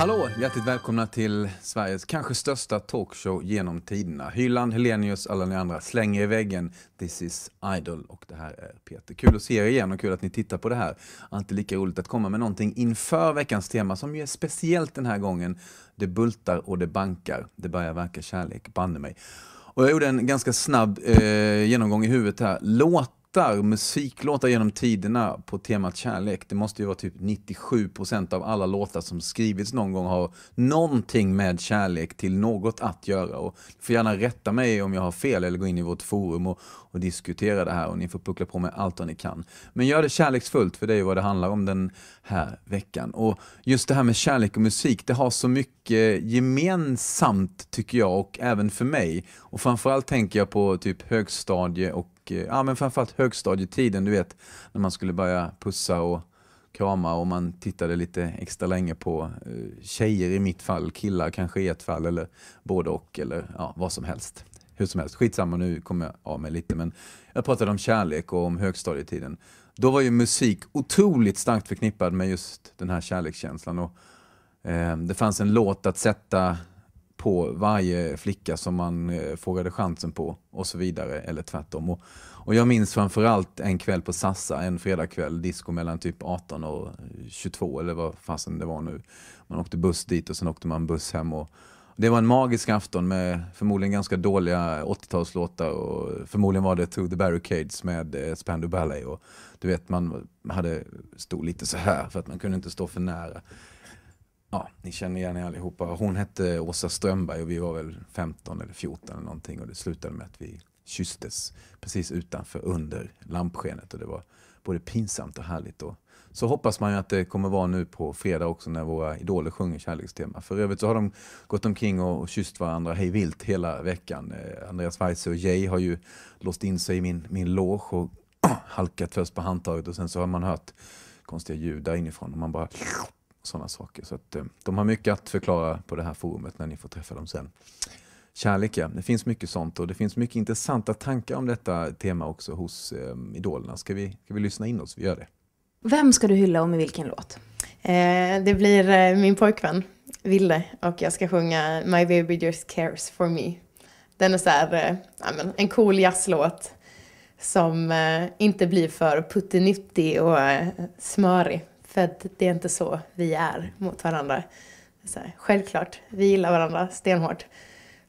Hallå! Hjärtligt välkomna till Sveriges kanske största talkshow genom tiderna. Hyland, Helenius, alla ni andra, släng er i väggen. This is Idol och det här är Peter. Kul att se er igen och kul att ni tittar på det här. Alltid lika roligt att komma med någonting inför veckans tema som ju är speciellt den här gången. Det bultar och det bankar. Det börjar verka kärlek, banne mig. Och jag gjorde en ganska snabb eh, genomgång i huvudet här. Låt hittar musiklåtar genom tiderna på temat kärlek, det måste ju vara typ 97% av alla låtar som skrivits någon gång har någonting med kärlek till något att göra. Och får gärna rätta mig om jag har fel eller gå in i vårt forum och, och diskutera det här och ni får puckla på mig allt vad ni kan. Men gör det kärleksfullt för det är ju vad det handlar om den här veckan. Och just det här med kärlek och musik, det har så mycket gemensamt tycker jag och även för mig. Och framförallt tänker jag på typ högstadie och och eh, ja, men framförallt högstadietiden, du vet när man skulle börja pussa och krama och man tittade lite extra länge på eh, tjejer i mitt fall, killar kanske i ett fall eller både och eller ja, vad som helst. Hur som helst, skitsamma nu kommer jag av mig lite men jag pratade om kärlek och om högstadietiden. Då var ju musik otroligt starkt förknippad med just den här kärlekskänslan och eh, det fanns en låt att sätta på varje flicka som man eh, frågade chansen på och så vidare, eller tvärtom. Och, och jag minns framförallt en kväll på Sassa, en fredagkväll, disco mellan typ 18 och 22 eller vad fasen det var nu. Man åkte buss dit och sen åkte man buss hem. Och, det var en magisk afton med förmodligen ganska dåliga 80-talslåtar och förmodligen var det To the Barricades med eh, Spandau Ballet. Och, du vet, man hade, stod lite så här för att man kunde inte stå för nära ja, ni känner igen er allihopa. Hon hette Åsa Strömberg och vi var väl 15 eller 14 eller någonting och det slutade med att vi kysstes precis utanför under lampskenet och det var både pinsamt och härligt då. Så hoppas man ju att det kommer vara nu på fredag också när våra idoler sjunger kärlekstema. För övrigt så har de gått omkring och, och kysst varandra hej vilt hela veckan. Eh, Andreas Weise och Jay har ju låst in sig i min, min loge och halkat först på handtaget och sen så har man hört konstiga ljud där inifrån och man bara sådana saker. Så att, eh, de har mycket att förklara på det här forumet när ni får träffa dem sen. Kärlek, ja. Det finns mycket sånt och det finns mycket intressanta tankar om detta tema också hos eh, idolerna. Ska vi, ska vi lyssna in oss? Vi gör det. Vem ska du hylla och med vilken låt? Eh, det blir eh, min pojkvän, Ville, och jag ska sjunga My baby just cares for me. Den är så här, eh, en cool jazzlåt som eh, inte blir för puttinuttig och eh, smörig, för att det är inte så vi är mot varandra. Så här, självklart, vi gillar varandra stenhårt.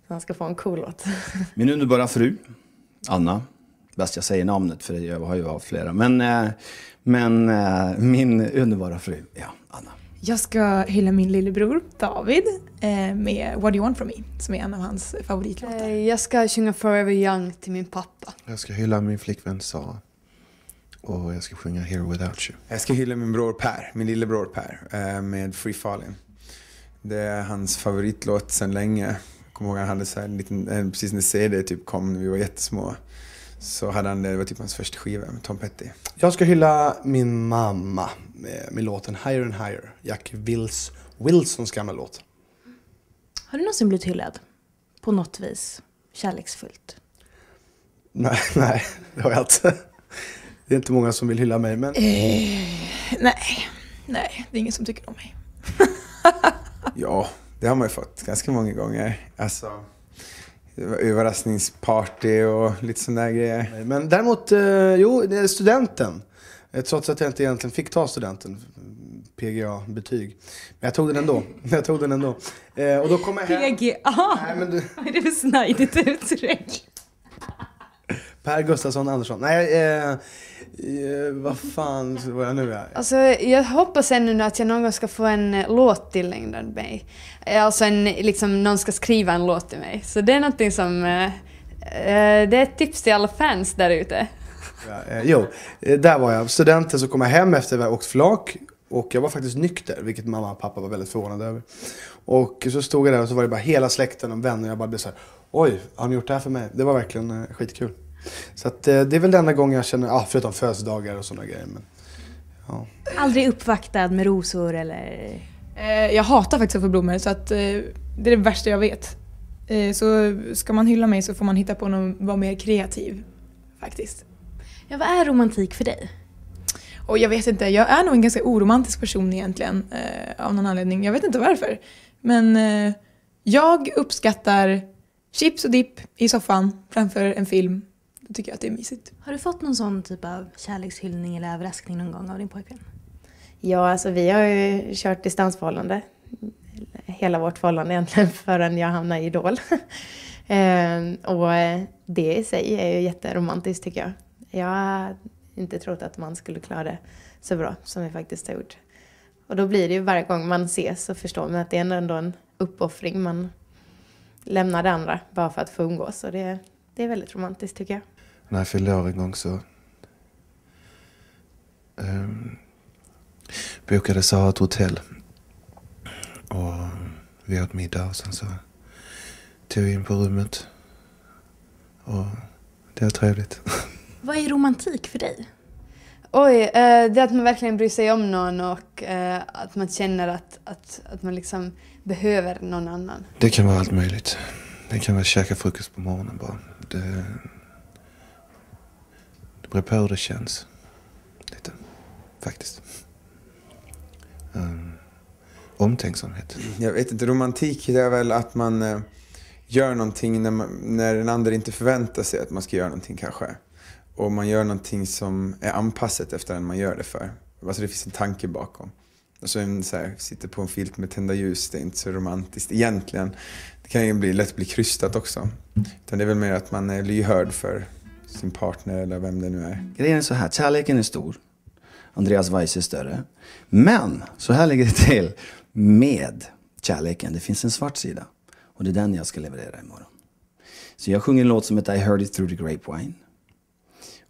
Så han ska få en cool låt. Min underbara fru, Anna. Bäst jag säger namnet för jag har ju haft flera. Men, eh, men eh, min underbara fru, ja, Anna. Jag ska hylla min lillebror David eh, med What Do You Want From Me som är en av hans favoritlåtar. Jag ska sjunga Forever Young till min pappa. Jag ska hylla min flickvän Sara. Och jag ska sjunga Here Without You. Jag ska hylla min bror Per, min lillebror Per, eh, med Free Falling. Det är hans favoritlåt sedan länge. Jag kommer ihåg han hade så här en liten, precis när CD typ kom, när vi var jättesmå. Så hade han, det var typ hans första skiva med Tom Petty. Jag ska hylla min mamma med, med låten Higher and Higher. Jack Wills, Wilsons gamla låt. Har du någonsin blivit hyllad? På något vis? Kärleksfullt? Nej, nej det har jag inte. Det är inte många som vill hylla mig, men... Eh, nej, nej, det är ingen som tycker om mig. ja, det har man ju fått ganska många gånger. Alltså, överraskningsparty och lite sådana grejer. Men däremot, eh, jo, studenten. Eh, trots att jag inte egentligen fick ta studenten. PGA-betyg. Men jag tog den ändå. Jag tog den ändå. Eh, och då kom jag hem. PGA? Nej, du... Vad är det för snajdigt uttryck? Per Gustafsson Andersson. Nej, eh, Eh, vad fan var jag nu är? Alltså, jag hoppas ännu nu att jag någon gång ska få en eh, låt tillägnad mig. Eh, alltså en, liksom, någon ska skriva en låt till mig. Så det är någonting som... Eh, eh det är ett tips till alla fans där ute. Ja, eh, jo, där var jag. Studenten som kom hem efter att jag åkt flak. Och jag var faktiskt nykter, vilket mamma och pappa var väldigt förvånade över. Och så stod jag där och så var det bara hela släkten och vänner. Jag bara blev så här, oj, har ni gjort det här för mig? Det var verkligen skitkul. Så att, eh, det är väl den enda gången jag känner, ah, förutom födelsedagar och sådana grejer. Men, ja. Aldrig uppvaktad med rosor eller? Eh, jag hatar faktiskt att få blommor så att, eh, det är det värsta jag vet. så ska man hylla mig så får man hitta på någon, vara mer kreativ faktiskt. Ja, vad är romantik för dig? Och jag vet inte, jag är nog en ganska oromantisk person egentligen eh, av någon anledning. Jag vet inte varför. Men eh, jag uppskattar chips och dipp i soffan framför en film då tycker jag att det är mysigt. Har du fått någon sån typ av kärlekshyllning eller överraskning någon gång av din pojkvän? Ja, alltså vi har ju kört distansförhållande. Hela vårt förhållande egentligen förrän jag hamnade i Idol. Ehm, och det i sig är ju jätteromantiskt tycker jag. Jag har inte trott att man skulle klara det så bra som vi faktiskt har gjort. Och då blir det ju varje gång man ses så förstår man att det är ändå en uppoffring. Man lämnar det andra bara för att få umgås och det, det är väldigt romantiskt tycker jag när jag fyllde år en gång så um, ehm, bokade Sara ett hotell. Och vi åt middag och sen så tog vi in på rummet. Och det var trevligt. Vad är romantik för dig? Oj, eh, det är att man verkligen bryr sig om någon och eh, att man känner att, att, att man liksom behöver någon annan. Det kan vara allt möjligt. Det kan vara att käka frukost på morgonen bara. Det bättre på hur det känns. Lite, faktiskt. Um, omtänksamhet. Mm, jag vet inte, romantik det är väl att man eh, gör någonting när, man, när den andra inte förväntar sig att man ska göra någonting kanske. Och man gör någonting som är anpassat efter den man gör det för. Alltså det finns en tanke bakom. Alltså en, så här, sitter på en filt med tända ljus, det är inte så romantiskt egentligen. Det kan ju bli, lätt bli krystat också. Utan det är väl mer att man är lyhörd för sin partner eller vem det nu är. Grejen är så här, kärleken är stor. Andreas Weiss är större. Men, så här ligger det till med kärleken. Det finns en svart sida. Och det är den jag ska leverera imorgon. Så jag sjunger en låt som heter I heard it through the grapevine.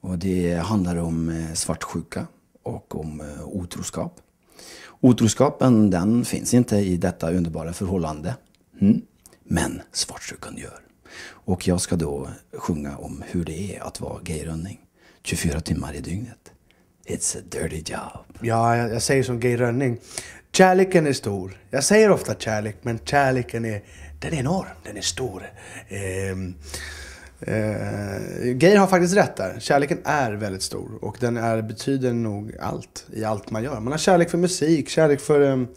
Och det handlar om eh, svartsjuka och om eh, otroskap. Otroskapen den finns inte i detta underbara förhållande. Mm. Men svartsjukan gör. Och jag ska då sjunga om hur det är att vara gayrönning 24 timmar i dygnet. It's a dirty job. Ja, jag, jag säger som gayrönning. Kärleken är stor. Jag säger ofta kärlek, men kärleken är, den är enorm. Den är stor. Ehm. Eh, Geir har faktiskt rätt där. Kärleken är väldigt stor och den är, betyder nog allt i allt man gör. Man har kärlek för musik, kärlek för, ehm,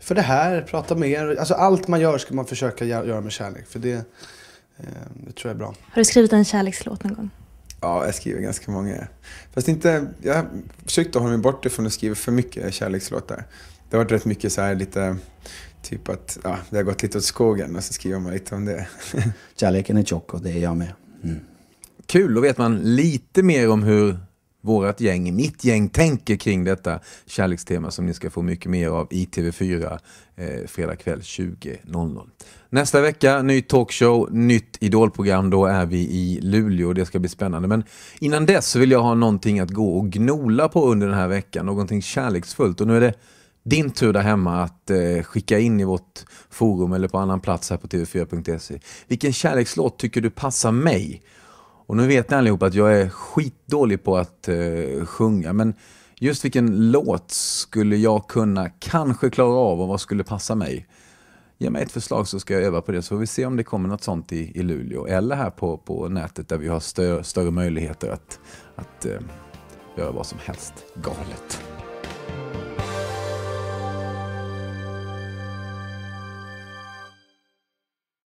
för det här, prata med er. Alltså allt man gör ska man försöka göra med kärlek. För det, Eh, det tror jag är bra. Har du skrivit en kärlekslåt någon gång? Ja, jag skriver ganska många. Fast inte, jag försökte hålla mig borta från att skriva för mycket kärlekslåtar. Det har varit rätt mycket så här lite, typ att ja, det har gått lite åt skogen och så skriver man lite om det. Kärleken är tjock och det är jag med. Mm. Kul, då vet man lite mer om hur Vårat gäng, mitt gäng, tänker kring detta kärlekstema som ni ska få mycket mer av i TV4 eh, fredag kväll 20.00. Nästa vecka, ny talkshow, nytt idolprogram. Då är vi i Luleå och det ska bli spännande. Men innan dess så vill jag ha någonting att gå och gnola på under den här veckan, någonting kärleksfullt. Och nu är det din tur där hemma att eh, skicka in i vårt forum eller på annan plats här på tv4.se. Vilken kärlekslåt tycker du passar mig? Och nu vet ni allihopa att jag är skitdålig på att eh, sjunga, men just vilken låt skulle jag kunna kanske klara av och vad skulle passa mig? Ge mig ett förslag så ska jag öva på det så får vi se om det kommer något sånt i, i Luleå eller här på, på nätet där vi har stö, större möjligheter att, att eh, göra vad som helst galet.